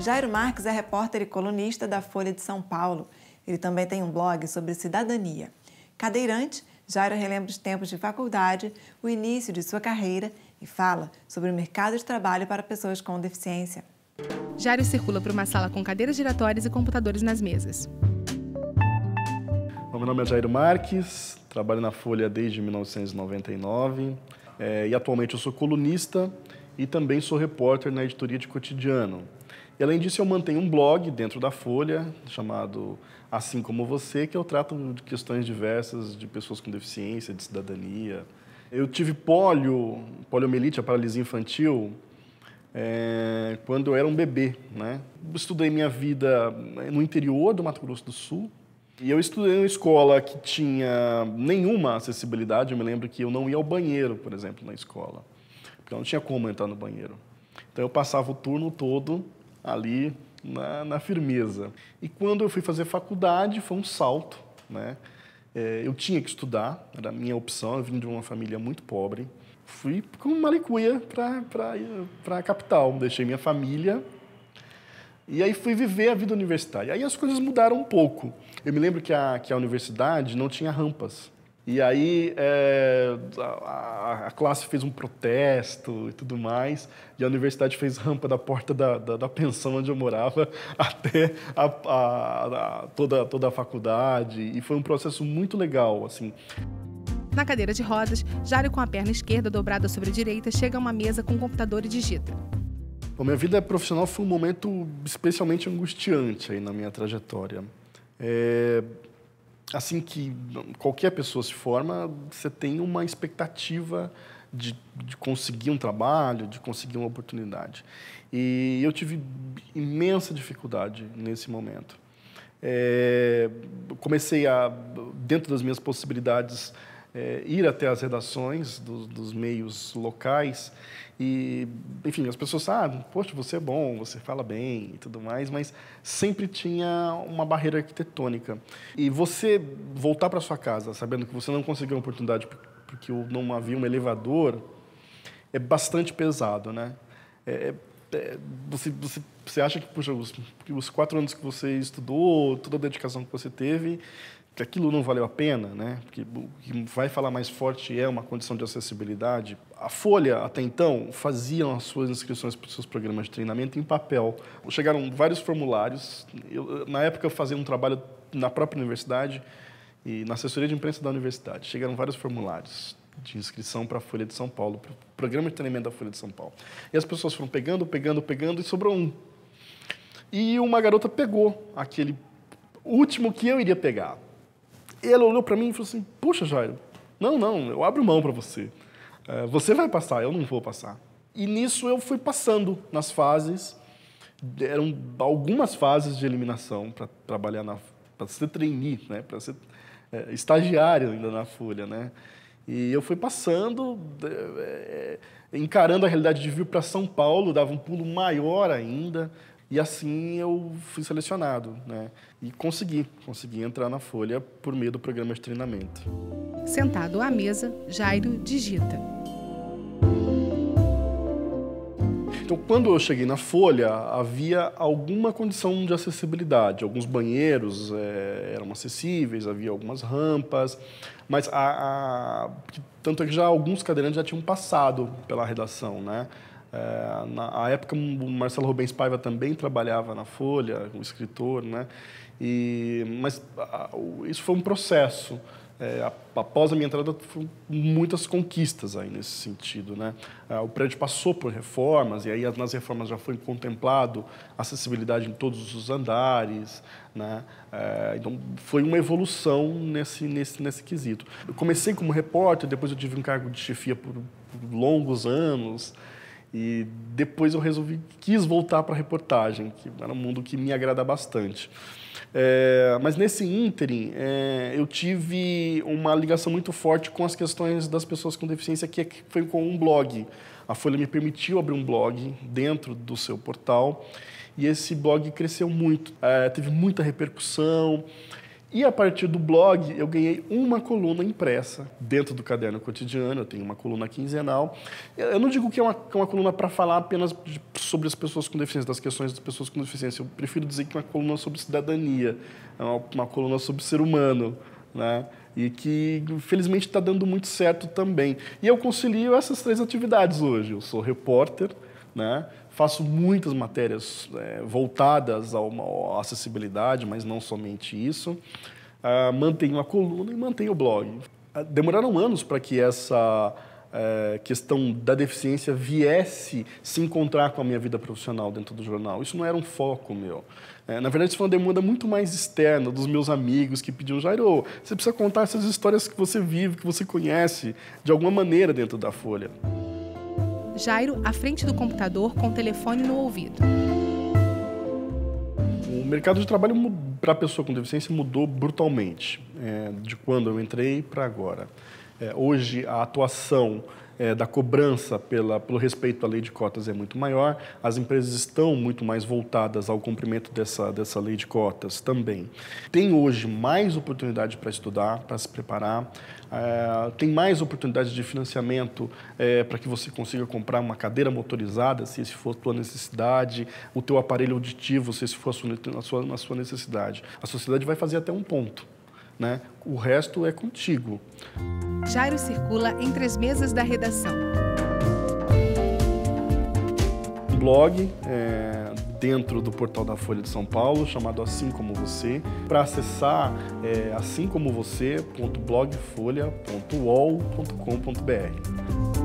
Jairo Marques é repórter e colunista da Folha de São Paulo. Ele também tem um blog sobre cidadania. Cadeirante, Jairo relembra os tempos de faculdade, o início de sua carreira e fala sobre o mercado de trabalho para pessoas com deficiência. Jairo circula por uma sala com cadeiras giratórias e computadores nas mesas. Meu nome é Jairo Marques, trabalho na Folha desde 1999 é, eh, e atualmente eu sou colunista e também sou repórter na editoria de cotidiano. E além disso, eu mantenho um blog dentro da Folha, chamado Assim Como Você, que eu trato de questões diversas de pessoas com deficiência, de cidadania. Eu tive polio, poliomielite, a paralisia infantil, é, quando eu era um bebê. Né? Estudei minha vida eh, no interior do Mato Grosso do Sul. E eu estudei em uma escola que tinha nenhuma acessibilidade. Eu me lembro que eu não ia ao banheiro, por exemplo, na escola porque eu não tinha como entrar no banheiro. Então eu passava o turno todo ali na, na firmeza. E quando eu fui fazer faculdade, foi um salto, né? É, eu tinha que estudar, era a minha opção, eu vim de uma família muito pobre. Fui com malicuia para a capital, deixei minha família e aí fui viver a vida universitária. Aí as coisas mudaram um pouco. Eu me lembro que a, que a universidade não tinha rampas. E aí é, a, a, classe fez um protesto e tudo mais, e a universidade fez rampa da porta da, da, da pensão onde eu morava até a, a, toda, toda a faculdade, e foi um processo muito legal, assim. Na cadeira de rodas, Jário com a perna esquerda dobrada sobre a direita, chega a uma mesa com um computador e digita. Bom, minha vida profissional foi um momento especialmente angustiante aí na minha trajetória. É, assim que qualquer pessoa se forma, você tem uma expectativa de, de, conseguir um trabalho, de conseguir uma oportunidade. E eu tive imensa dificuldade nesse momento. É, comecei a, dentro das minhas possibilidades, é, ir até as redações do, dos meios locais e, enfim, as pessoas sabem, ah, poxa, você é bom, você fala bem e tudo mais, mas sempre tinha uma barreira arquitetônica. E você voltar para sua casa sabendo que você não conseguiu a oportunidade porque não havia um elevador é bastante pesado, né? É, é é, você, você, você acha que, puxa, os, que os quatro anos que você estudou, toda a dedicação que você teve, que aquilo não valeu a pena, né? Porque o que vai falar mais forte é uma condição de acessibilidade. A Folha, até então, faziam as suas inscrições para os seus programas de treinamento em papel. Chegaram vários formulários. Eu, na época, eu fazia um trabalho na própria universidade e na assessoria de imprensa da universidade. Chegaram vários formulários de inscrição para a Folha de São Paulo, para o programa de treinamento da Folha de São Paulo. E as pessoas foram pegando, pegando, pegando, e sobrou um. E uma garota pegou aquele último que eu iria pegar. E ela olhou para mim e falou assim: Puxa, Jairo, não, não, eu abro mão para você. Eh, você vai passar, eu não vou passar. E nisso eu fui passando nas fases. Eram algumas fases de eliminação para trabalhar na. para ser trainee, né? para ser é, estagiário ainda na Folha. Né? E eu fui passando, eh, eh, encarando a realidade de vir para São Paulo, dava um pulo maior ainda, e assim eu fui selecionado, né? E consegui, consegui entrar na Folha por meio do programa de treinamento. Sentado à mesa, Jairo digita. Então, quando eu cheguei na Folha, havia alguma condição de acessibilidade. Alguns banheiros é, eram acessíveis, havia algumas rampas, mas a, a, tanto é que já alguns cadeirantes já tinham passado pela redação, né? É, na época, o Marcelo Rubens Paiva também trabalhava na Folha, um escritor, né? E, mas a, isso foi um processo é, após a minha entrada, foram muitas conquistas aí nesse sentido. Né? Ah, o prédio passou por reformas, e aí nas reformas já foi contemplado acessibilidade em todos os andares. Né? É, então, foi uma evolução nesse, nesse, nesse quesito. Eu comecei como repórter, depois eu tive um cargo de chefia por, por longos anos. E depois eu resolvi, quis voltar para a reportagem, que era um mundo que me agrada bastante. É, mas nesse ínterim, é, eu tive uma ligação muito forte com as questões das pessoas com deficiência, é que foi com um blog. A Folha me permitiu abrir um blog dentro do seu portal e esse blog cresceu muito. É, teve muita repercussão. E a partir do blog, eu ganhei uma coluna impressa dentro do caderno cotidiano. Eu tenho uma coluna quinzenal. Eu não digo que é uma, que é uma coluna para falar apenas de, sobre as pessoas com deficiência, das questões das pessoas com deficiência. Eu prefiro dizer que é uma coluna sobre cidadania, é uma, uma coluna sobre ser humano. Né? E que, felizmente, está dando muito certo também. E eu concilio essas três atividades hoje. Eu sou repórter né? Faço muitas matérias é, voltadas a uma acessibilidade, mas não somente isso. Uh, mantenho a coluna e mantenho o blog. Ah, demoraram anos para que essa é, questão da deficiência viesse se encontrar com a minha vida profissional dentro do jornal. Isso não era um foco meu. É, na verdade, isso foi uma demanda muito mais externa dos meus amigos que pediam, Jairo, você precisa contar essas histórias que você vive, que você conhece, de alguma maneira dentro da Folha. Jairo à frente do computador com o telefone no ouvido. O mercado de trabalho para a pessoa com deficiência mudou brutalmente é, de quando eu entrei para agora. É, hoje, a atuação é, da cobrança pela, pelo respeito à lei de cotas é muito maior, as empresas estão muito mais voltadas ao cumprimento dessa, dessa lei de cotas também. Tem hoje mais oportunidade para estudar, para se preparar, é, tem mais oportunidade de financiamento é, para que você consiga comprar uma cadeira motorizada, se esse for a tua necessidade, o teu aparelho auditivo, se esse for a sua, a sua necessidade. A sociedade vai fazer até um ponto. Né? O resto é contigo. Jairo circula entre as mesas da redação. Um blog é, dentro do portal da Folha de São Paulo, chamado Assim Como Você. Para acessar é assim como você.blogfolha.uol.com.br.